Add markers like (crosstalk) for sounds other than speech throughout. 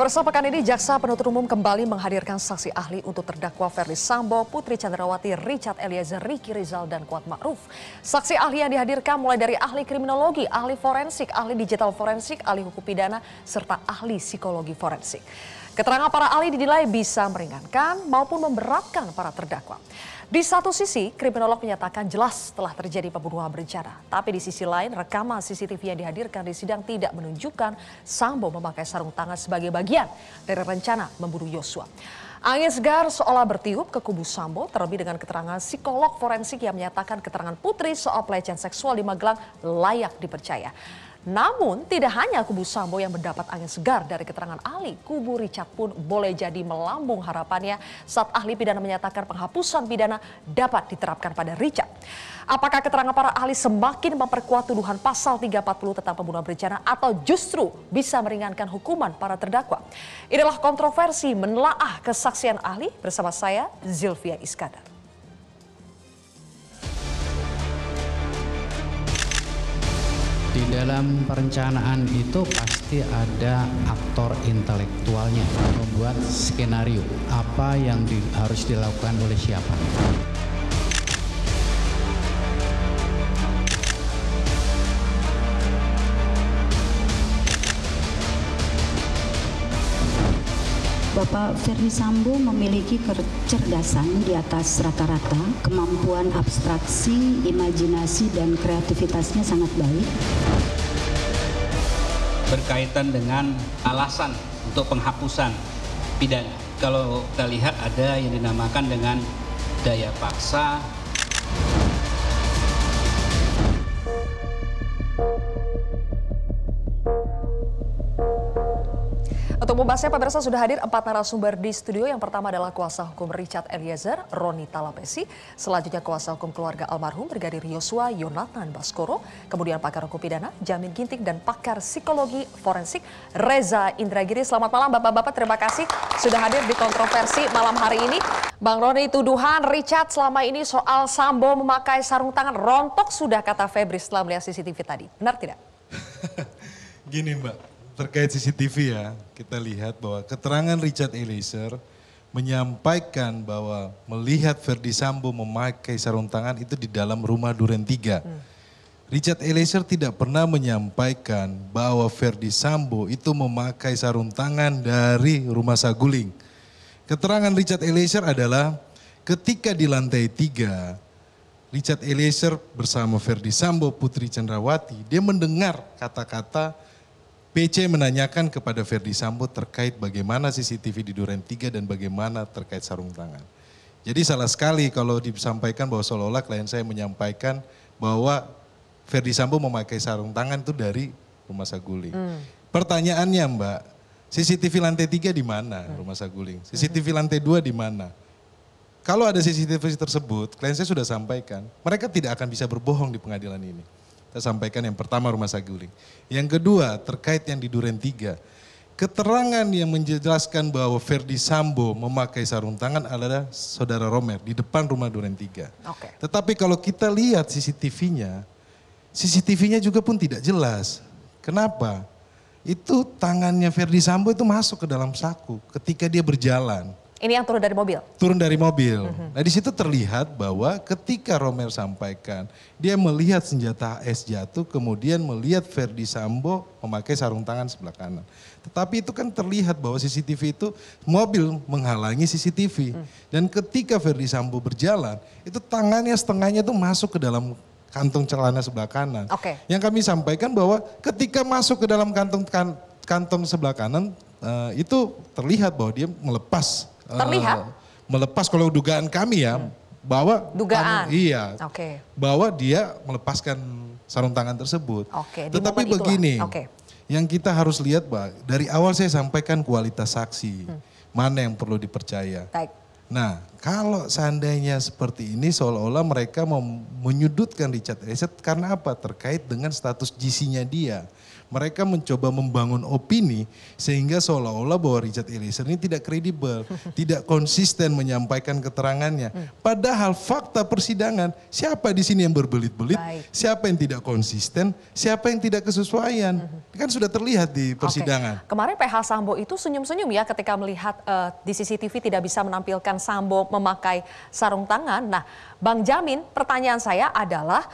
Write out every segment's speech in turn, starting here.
Pemirsa pekan ini jaksa penuntut umum kembali menghadirkan saksi ahli untuk terdakwa Ferdi Sambo, Putri Chandrawati, Richard Eliezer, Ricky Rizal, dan Kuat Ma'ruf. Saksi ahli yang dihadirkan mulai dari ahli kriminologi, ahli forensik, ahli digital forensik, ahli hukum pidana, serta ahli psikologi forensik. Keterangan para ahli dinilai bisa meringankan maupun memberatkan para terdakwa. Di satu sisi, kriminolog menyatakan jelas telah terjadi pembunuhan berencana. Tapi di sisi lain, rekaman CCTV yang dihadirkan di sidang tidak menunjukkan Sambo memakai sarung tangan sebagai bagian dari rencana membunuh Yosua. Angin segar seolah bertiup ke kubu Sambo terlebih dengan keterangan psikolog forensik yang menyatakan keterangan putri soal pelecehan seksual di Magelang layak dipercaya. Namun tidak hanya kubu Sambo yang mendapat angin segar dari keterangan ahli, kubu Richard pun boleh jadi melambung harapannya saat ahli pidana menyatakan penghapusan pidana dapat diterapkan pada Richard. Apakah keterangan para ahli semakin memperkuat tuduhan pasal 340 tentang pembunuhan berencana atau justru bisa meringankan hukuman para terdakwa? Inilah kontroversi menelaah kesaksian ahli bersama saya Zilvia Iskandar. dalam perencanaan itu pasti ada aktor intelektualnya membuat skenario apa yang di, harus dilakukan oleh siapa. Bapak Ferdi Sambo memiliki kecerdasan di atas rata-rata, kemampuan abstraksi, imajinasi, dan kreativitasnya sangat baik berkaitan dengan alasan untuk penghapusan pidana. Kalau kita lihat ada yang dinamakan dengan daya paksa, membahasnya pemirsa sudah hadir empat narasumber di studio. Yang pertama adalah kuasa hukum Richard Eliezer, Roni Talapesi. Selanjutnya kuasa hukum keluarga almarhum Brigadir Yosua Yonatan Baskoro. Kemudian pakar hukum pidana Jamin Ginting dan pakar psikologi forensik Reza Indragiri. Selamat malam Bapak-Bapak, terima kasih sudah hadir di kontroversi malam hari ini. Bang Roni, tuduhan Richard selama ini soal Sambo memakai sarung tangan rontok sudah kata Febri setelah melihat CCTV tadi. Benar tidak? (laughs) Gini Mbak, terkait CCTV ya, kita lihat bahwa keterangan Richard Eliezer menyampaikan bahwa melihat Verdi Sambo memakai sarung tangan itu di dalam rumah Duren 3. Hmm. Richard Eliezer tidak pernah menyampaikan bahwa Verdi Sambo itu memakai sarung tangan dari rumah Saguling. Keterangan Richard Eliezer adalah ketika di lantai 3 Richard Eliezer bersama Verdi Sambo, Putri Cendrawati dia mendengar kata-kata PC menanyakan kepada Ferdi Sambo terkait bagaimana CCTV di Duren 3 dan bagaimana terkait sarung tangan. Jadi salah sekali kalau disampaikan bahwa seolah-olah klien saya menyampaikan bahwa Ferdi Sambo memakai sarung tangan itu dari rumah Saguling. Hmm. Pertanyaannya Mbak, CCTV lantai 3 di mana hmm. rumah Saguling? Hmm. CCTV lantai 2 di mana? Kalau ada CCTV tersebut, klien saya sudah sampaikan, mereka tidak akan bisa berbohong di pengadilan ini. Saya sampaikan yang pertama rumah Saguling. Yang kedua terkait yang di Duren 3. Keterangan yang menjelaskan bahwa Ferdi Sambo memakai sarung tangan adalah saudara Romer di depan rumah Duren 3. Okay. Tetapi kalau kita lihat CCTV-nya, CCTV-nya juga pun tidak jelas. Kenapa? Itu tangannya Ferdi Sambo itu masuk ke dalam saku ketika dia berjalan. Ini yang turun dari mobil. Turun dari mobil. Mm -hmm. Nah di situ terlihat bahwa ketika Romer sampaikan, dia melihat senjata AS jatuh, kemudian melihat Verdi Sambo memakai sarung tangan sebelah kanan. Tetapi itu kan terlihat bahwa CCTV itu mobil menghalangi CCTV. Mm. Dan ketika Verdi Sambo berjalan, itu tangannya setengahnya itu masuk ke dalam kantung celana sebelah kanan. Okay. Yang kami sampaikan bahwa ketika masuk ke dalam kantung kan, kantong sebelah kanan, uh, itu terlihat bahwa dia melepas terlihat uh, melepas kalau dugaan kami ya hmm. bahwa dugaan iya okay. bahwa dia melepaskan sarung tangan tersebut. Okay, Tetapi begini, okay. yang kita harus lihat pak dari awal saya sampaikan kualitas saksi hmm. mana yang perlu dipercaya. Taik. Nah, kalau seandainya seperti ini seolah-olah mereka menyudutkan Richard Eliezer karena apa? Terkait dengan status GC-nya dia mereka mencoba membangun opini sehingga seolah-olah bahwa Richard Eliezer ini tidak kredibel, (laughs) tidak konsisten menyampaikan keterangannya. Hmm. Padahal fakta persidangan, siapa di sini yang berbelit-belit, siapa yang tidak konsisten, siapa yang tidak kesesuaian. Hmm. Kan sudah terlihat di persidangan. Okay. Kemarin PH Sambo itu senyum-senyum ya ketika melihat uh, di CCTV tidak bisa menampilkan Sambo memakai sarung tangan. Nah, Bang Jamin, pertanyaan saya adalah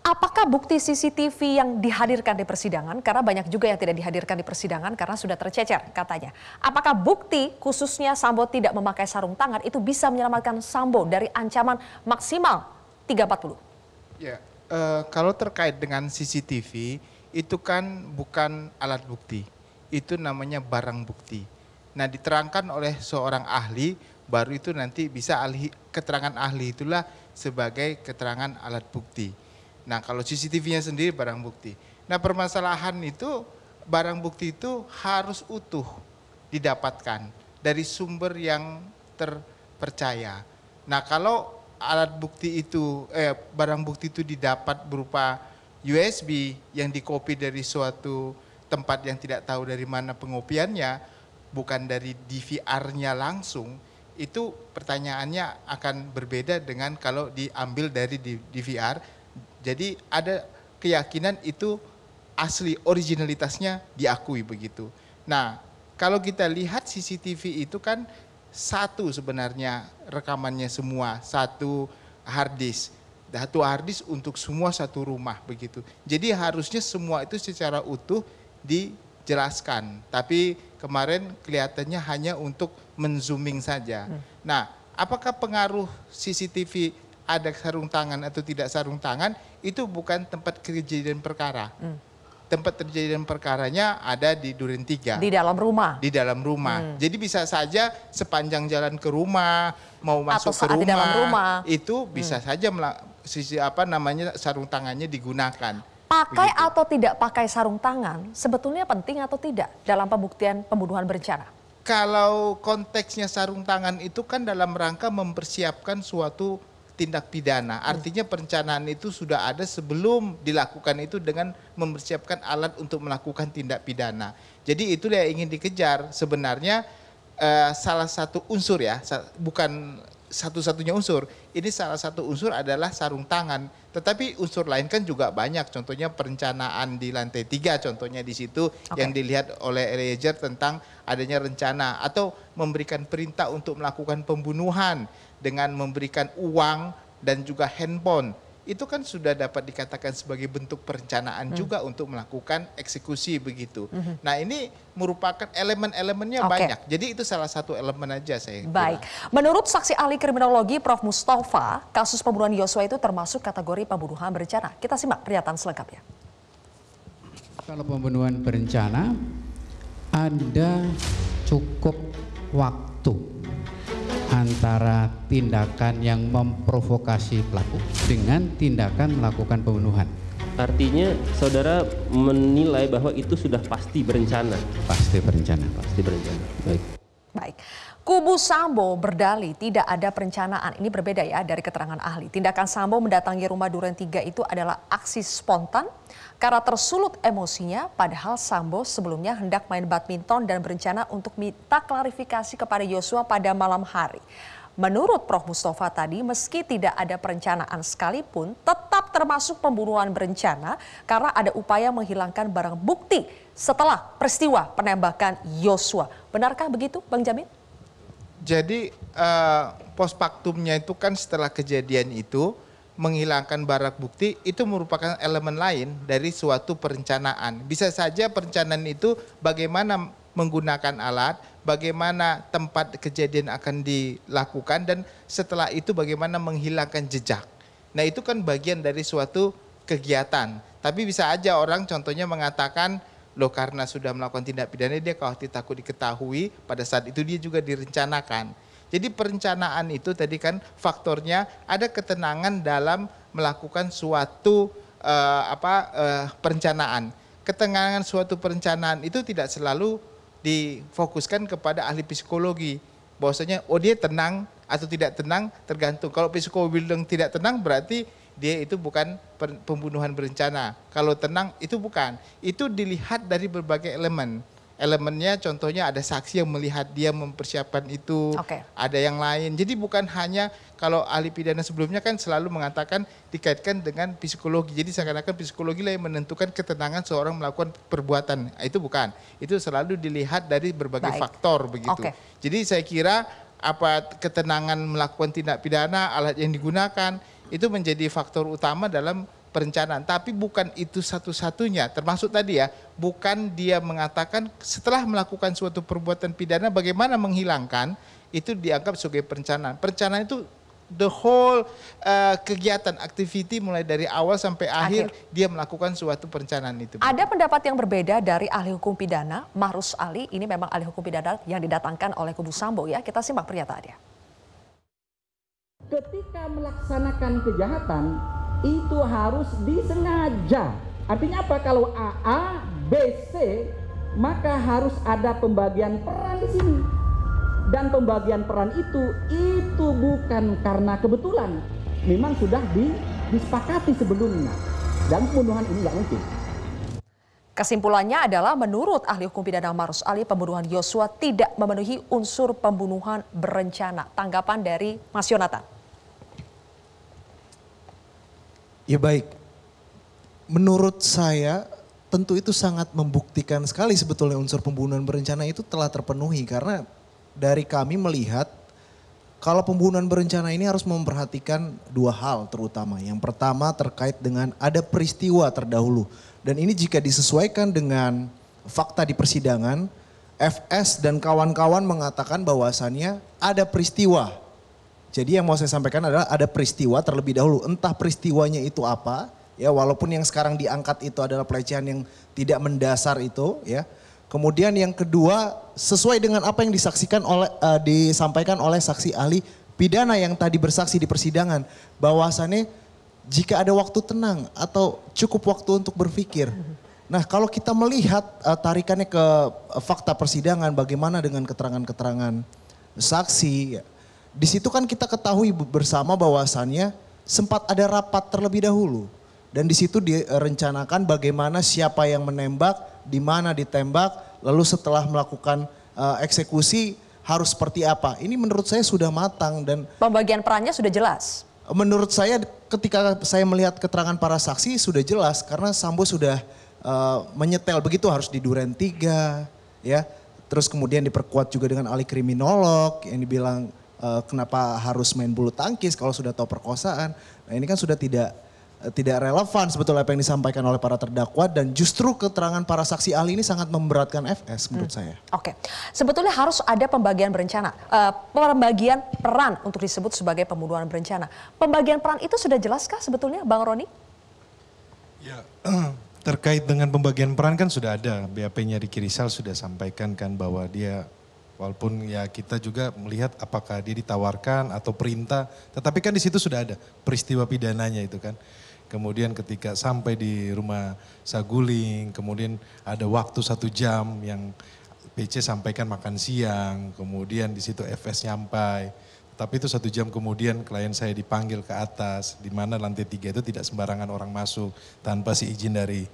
Apakah bukti CCTV yang dihadirkan di persidangan, karena banyak juga yang tidak dihadirkan di persidangan karena sudah tercecer katanya. Apakah bukti khususnya Sambo tidak memakai sarung tangan itu bisa menyelamatkan Sambo dari ancaman maksimal 340? Ya, uh, kalau terkait dengan CCTV itu kan bukan alat bukti, itu namanya barang bukti. Nah diterangkan oleh seorang ahli, baru itu nanti bisa ahli, keterangan ahli itulah sebagai keterangan alat bukti. Nah kalau CCTV-nya sendiri barang bukti. Nah permasalahan itu barang bukti itu harus utuh didapatkan dari sumber yang terpercaya. Nah kalau alat bukti itu, eh, barang bukti itu didapat berupa USB yang dikopi dari suatu tempat yang tidak tahu dari mana pengopiannya, bukan dari DVR-nya langsung, itu pertanyaannya akan berbeda dengan kalau diambil dari DVR jadi ada keyakinan itu asli originalitasnya diakui begitu. Nah, kalau kita lihat CCTV itu kan satu sebenarnya rekamannya semua, satu hard disk. Satu hard disk untuk semua satu rumah begitu. Jadi harusnya semua itu secara utuh dijelaskan. Tapi kemarin kelihatannya hanya untuk menzooming saja. Hmm. Nah, apakah pengaruh CCTV ada sarung tangan atau tidak sarung tangan itu bukan tempat kejadian perkara. Hmm. Tempat kejadian perkaranya ada di Duren Tiga. Di dalam rumah. Di dalam rumah. Hmm. Jadi bisa saja sepanjang jalan ke rumah, mau masuk Atau ke rumah, di dalam rumah, itu bisa hmm. saja sisi apa namanya sarung tangannya digunakan. Pakai Begitu. atau tidak pakai sarung tangan sebetulnya penting atau tidak dalam pembuktian pembunuhan berencana? Kalau konteksnya sarung tangan itu kan dalam rangka mempersiapkan suatu tindak pidana. Hmm. Artinya perencanaan itu sudah ada sebelum dilakukan itu dengan mempersiapkan alat untuk melakukan tindak pidana. Jadi itu yang ingin dikejar sebenarnya eh, salah satu unsur ya, bukan satu-satunya unsur. Ini salah satu unsur adalah sarung tangan. Tetapi unsur lain kan juga banyak. Contohnya perencanaan di lantai tiga, contohnya di situ okay. yang dilihat oleh Eliezer tentang adanya rencana atau memberikan perintah untuk melakukan pembunuhan dengan memberikan uang dan juga handphone itu kan sudah dapat dikatakan sebagai bentuk perencanaan hmm. juga untuk melakukan eksekusi begitu. Hmm. Nah ini merupakan elemen-elemennya okay. banyak. Jadi itu salah satu elemen aja saya. Baik. Menurut saksi ahli kriminologi Prof. Mustafa, kasus pembunuhan Yosua itu termasuk kategori pembunuhan berencana. Kita simak pernyataan selengkapnya. Kalau pembunuhan berencana ada cukup waktu antara tindakan yang memprovokasi pelaku dengan tindakan melakukan pembunuhan. Artinya saudara menilai bahwa itu sudah pasti berencana. Pasti berencana. Pasti berencana. Baik. Baik. Kubu Sambo berdali tidak ada perencanaan. Ini berbeda ya dari keterangan ahli. Tindakan Sambo mendatangi rumah Duren 3 itu adalah aksi spontan karena tersulut emosinya padahal Sambo sebelumnya hendak main badminton dan berencana untuk minta klarifikasi kepada Yosua pada malam hari. Menurut Prof. Mustafa tadi, meski tidak ada perencanaan sekalipun, tetap termasuk pembunuhan berencana karena ada upaya menghilangkan barang bukti setelah peristiwa penembakan Yosua. Benarkah begitu, Bang Jamin? Jadi uh, eh, postfaktumnya itu kan setelah kejadian itu menghilangkan barang bukti itu merupakan elemen lain dari suatu perencanaan. Bisa saja perencanaan itu bagaimana menggunakan alat, bagaimana tempat kejadian akan dilakukan dan setelah itu bagaimana menghilangkan jejak. Nah, itu kan bagian dari suatu kegiatan. Tapi bisa aja orang contohnya mengatakan loh karena sudah melakukan tindak pidana dia khawatir takut diketahui pada saat itu dia juga direncanakan. Jadi perencanaan itu tadi kan faktornya ada ketenangan dalam melakukan suatu uh, apa uh, perencanaan. Ketenangan suatu perencanaan itu tidak selalu difokuskan kepada ahli psikologi. Bahwasanya oh dia tenang atau tidak tenang tergantung. Kalau psikologi bilang tidak tenang berarti dia itu bukan pembunuhan berencana. Kalau tenang itu bukan. Itu dilihat dari berbagai elemen. Elemennya contohnya ada saksi yang melihat dia mempersiapkan itu, okay. ada yang lain. Jadi bukan hanya kalau ahli pidana sebelumnya kan selalu mengatakan dikaitkan dengan psikologi. Jadi seakan-akan psikologi lah yang menentukan ketenangan seorang melakukan perbuatan. Nah, itu bukan. Itu selalu dilihat dari berbagai Baik. faktor begitu. Okay. Jadi saya kira apa ketenangan melakukan tindak pidana, alat yang digunakan, itu menjadi faktor utama dalam perencanaan. Tapi bukan itu satu-satunya, termasuk tadi ya, bukan dia mengatakan setelah melakukan suatu perbuatan pidana bagaimana menghilangkan, itu dianggap sebagai perencanaan. Perencanaan itu the whole uh, kegiatan activity mulai dari awal sampai akhir, akhir dia melakukan suatu perencanaan itu. Ada pendapat yang berbeda dari ahli hukum pidana Marus Ali, ini memang ahli hukum pidana yang didatangkan oleh kubu Sambo ya. Kita simak pernyataannya ketika melaksanakan kejahatan itu harus disengaja. Artinya apa? Kalau AA, BC, maka harus ada pembagian peran di sini. Dan pembagian peran itu itu bukan karena kebetulan. Memang sudah di, disepakati sebelumnya. Dan pembunuhan ini nggak mungkin. Kesimpulannya adalah menurut ahli hukum pidana Marus Ali pembunuhan Yosua tidak memenuhi unsur pembunuhan berencana. Tanggapan dari Mas Yonatan. Ya baik, menurut saya tentu itu sangat membuktikan sekali sebetulnya unsur pembunuhan berencana itu telah terpenuhi karena dari kami melihat kalau pembunuhan berencana ini harus memperhatikan dua hal terutama. Yang pertama terkait dengan ada peristiwa terdahulu dan ini jika disesuaikan dengan fakta di persidangan FS dan kawan-kawan mengatakan bahwasannya ada peristiwa jadi yang mau saya sampaikan adalah ada peristiwa terlebih dahulu, entah peristiwanya itu apa, ya walaupun yang sekarang diangkat itu adalah pelecehan yang tidak mendasar itu, ya. Kemudian yang kedua, sesuai dengan apa yang disaksikan oleh uh, disampaikan oleh saksi ahli pidana yang tadi bersaksi di persidangan, bahwasannya jika ada waktu tenang atau cukup waktu untuk berpikir. Nah, kalau kita melihat uh, tarikannya ke uh, fakta persidangan bagaimana dengan keterangan-keterangan saksi, ya di situ kan kita ketahui bersama bahwasannya sempat ada rapat terlebih dahulu. Dan di situ direncanakan bagaimana siapa yang menembak, di mana ditembak, lalu setelah melakukan uh, eksekusi harus seperti apa. Ini menurut saya sudah matang dan pembagian perannya sudah jelas. Menurut saya ketika saya melihat keterangan para saksi sudah jelas karena Sambo sudah uh, menyetel begitu harus di Duren 3 ya. Terus kemudian diperkuat juga dengan ahli kriminolog yang dibilang Eh, kenapa harus main bulu tangkis kalau sudah tahu perkosaan. Nah ini kan sudah tidak eh, tidak relevan sebetulnya apa yang disampaikan oleh para terdakwa dan justru keterangan para saksi ahli ini sangat memberatkan FS menurut hmm. saya. Oke, okay. sebetulnya harus ada pembagian berencana, uh, pembagian peran untuk disebut sebagai pembunuhan berencana. Pembagian peran itu sudah jelaskah sebetulnya, Bang Roni? Ya, (clears throat) terkait dengan pembagian peran kan sudah ada, BAP-nya Riki Rizal sudah sampaikan kan bahwa dia Walaupun ya kita juga melihat apakah dia ditawarkan atau perintah, tetapi kan di situ sudah ada peristiwa pidananya itu kan. Kemudian ketika sampai di rumah Saguling, kemudian ada waktu satu jam yang PC sampaikan makan siang, kemudian di situ FS nyampai. Tapi itu satu jam kemudian klien saya dipanggil ke atas, di mana lantai tiga itu tidak sembarangan orang masuk tanpa si izin dari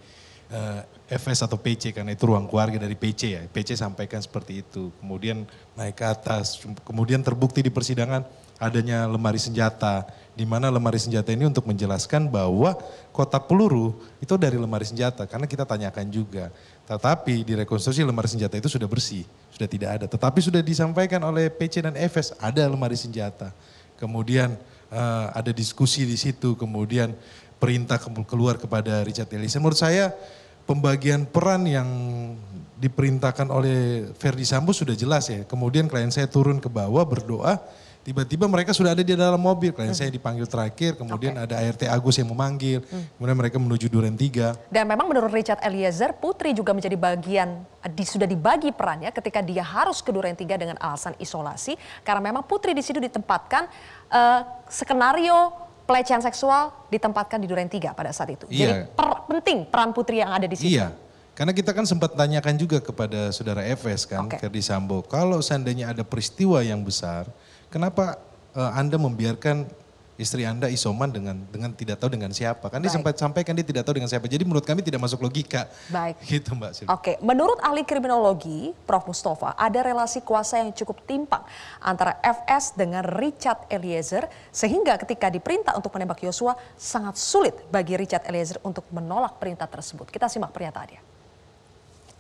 eh, FS atau PC karena itu ruang keluarga dari PC ya. PC sampaikan seperti itu. Kemudian naik ke atas, kemudian terbukti di persidangan adanya lemari senjata di mana lemari senjata ini untuk menjelaskan bahwa kotak peluru itu dari lemari senjata karena kita tanyakan juga. Tetapi di rekonstruksi lemari senjata itu sudah bersih, sudah tidak ada. Tetapi sudah disampaikan oleh PC dan FS ada lemari senjata. Kemudian eh, ada diskusi di situ, kemudian perintah keluar kepada Richard Eliezer. Menurut saya pembagian peran yang diperintahkan oleh Verdi Sambo sudah jelas ya. Kemudian klien saya turun ke bawah berdoa, tiba-tiba mereka sudah ada di dalam mobil. Klien hmm. saya dipanggil terakhir, kemudian okay. ada ART Agus yang memanggil, hmm. kemudian mereka menuju Duren 3. Dan memang menurut Richard Eliezer, Putri juga menjadi bagian, di, sudah dibagi perannya ketika dia harus ke Duren 3 dengan alasan isolasi, karena memang Putri di situ ditempatkan uh, skenario pelecehan seksual ditempatkan di Duren Tiga pada saat itu. Iya. Jadi per, penting peran putri yang ada di sini. Iya. Karena kita kan sempat tanyakan juga kepada saudara FS kan, okay. Ferdi Sambo, kalau seandainya ada peristiwa yang besar, kenapa uh, Anda membiarkan istri Anda isoman dengan dengan tidak tahu dengan siapa. Kan sampai dia sempat sampaikan dia tidak tahu dengan siapa. Jadi menurut kami tidak masuk logika. Baik. (laughs) Gitu Mbak Silvi. Oke, menurut ahli kriminologi Prof Mustafa, ada relasi kuasa yang cukup timpang antara FS dengan Richard Eliezer sehingga ketika diperintah untuk menembak Yosua sangat sulit bagi Richard Eliezer untuk menolak perintah tersebut. Kita simak pernyataannya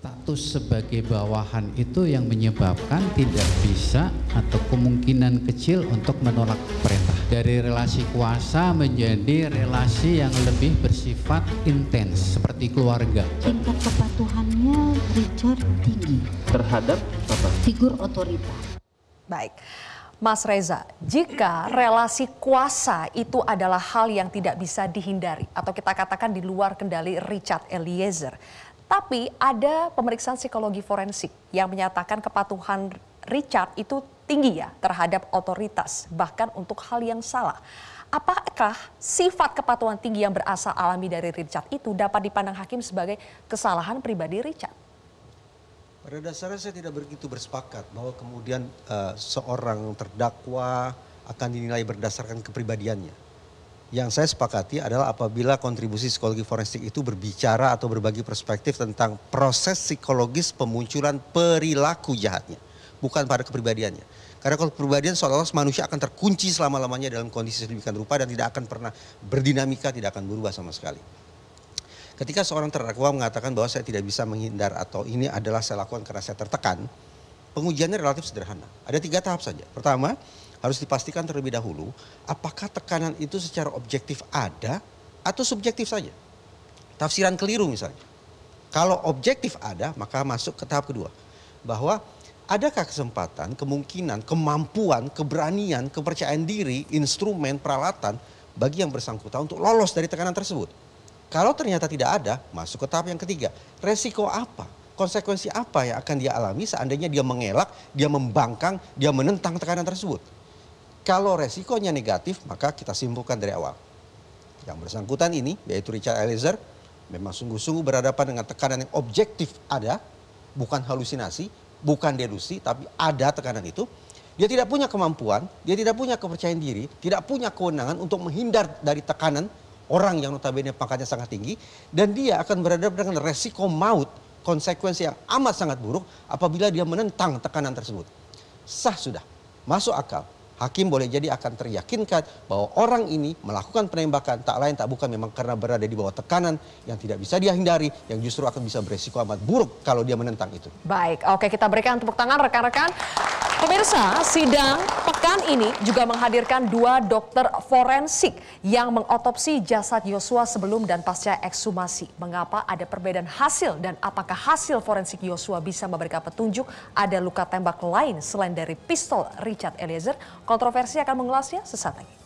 status sebagai bawahan itu yang menyebabkan tidak bisa atau kemungkinan kecil untuk menolak perintah. Dari relasi kuasa menjadi relasi yang lebih bersifat intens seperti keluarga. Tingkat kepatuhannya Richard tinggi. Terhadap apa? Figur otorita. Baik. Mas Reza, jika relasi kuasa itu adalah hal yang tidak bisa dihindari atau kita katakan di luar kendali Richard Eliezer, tapi ada pemeriksaan psikologi forensik yang menyatakan kepatuhan Richard itu tinggi ya terhadap otoritas, bahkan untuk hal yang salah. Apakah sifat kepatuhan tinggi yang berasal alami dari Richard itu dapat dipandang hakim sebagai kesalahan pribadi Richard? Pada dasarnya saya tidak begitu bersepakat bahwa kemudian uh, seorang terdakwa akan dinilai berdasarkan kepribadiannya yang saya sepakati adalah apabila kontribusi psikologi forensik itu berbicara atau berbagi perspektif tentang proses psikologis pemunculan perilaku jahatnya, bukan pada kepribadiannya. Karena kalau kepribadian seolah-olah manusia akan terkunci selama-lamanya dalam kondisi sedemikian rupa dan tidak akan pernah berdinamika, tidak akan berubah sama sekali. Ketika seorang terdakwa mengatakan bahwa saya tidak bisa menghindar atau ini adalah saya lakukan karena saya tertekan, pengujiannya relatif sederhana. Ada tiga tahap saja. Pertama, harus dipastikan terlebih dahulu apakah tekanan itu secara objektif ada atau subjektif saja. Tafsiran keliru misalnya. Kalau objektif ada, maka masuk ke tahap kedua. Bahwa adakah kesempatan, kemungkinan, kemampuan, keberanian, kepercayaan diri, instrumen, peralatan bagi yang bersangkutan untuk lolos dari tekanan tersebut. Kalau ternyata tidak ada, masuk ke tahap yang ketiga. Resiko apa? Konsekuensi apa yang akan dia alami seandainya dia mengelak, dia membangkang, dia menentang tekanan tersebut? Kalau resikonya negatif, maka kita simpulkan dari awal. Yang bersangkutan ini, yaitu Richard Eliezer, memang sungguh-sungguh berhadapan dengan tekanan yang objektif ada, bukan halusinasi, bukan delusi, tapi ada tekanan itu. Dia tidak punya kemampuan, dia tidak punya kepercayaan diri, tidak punya kewenangan untuk menghindar dari tekanan orang yang notabene pangkatnya sangat tinggi. Dan dia akan berhadapan dengan resiko maut, konsekuensi yang amat sangat buruk apabila dia menentang tekanan tersebut. Sah sudah, masuk akal, hakim boleh jadi akan teryakinkan bahwa orang ini melakukan penembakan tak lain tak bukan memang karena berada di bawah tekanan yang tidak bisa dia yang justru akan bisa beresiko amat buruk kalau dia menentang itu. Baik, oke kita berikan tepuk tangan rekan-rekan. Pemirsa, sidang pekan ini juga menghadirkan dua dokter forensik yang mengotopsi jasad Yosua sebelum dan pasca ekshumasi. Mengapa ada perbedaan hasil dan apakah hasil forensik Yosua bisa memberikan petunjuk ada luka tembak lain selain dari pistol Richard Eliezer? Kontroversi akan mengulasnya sesaat lagi.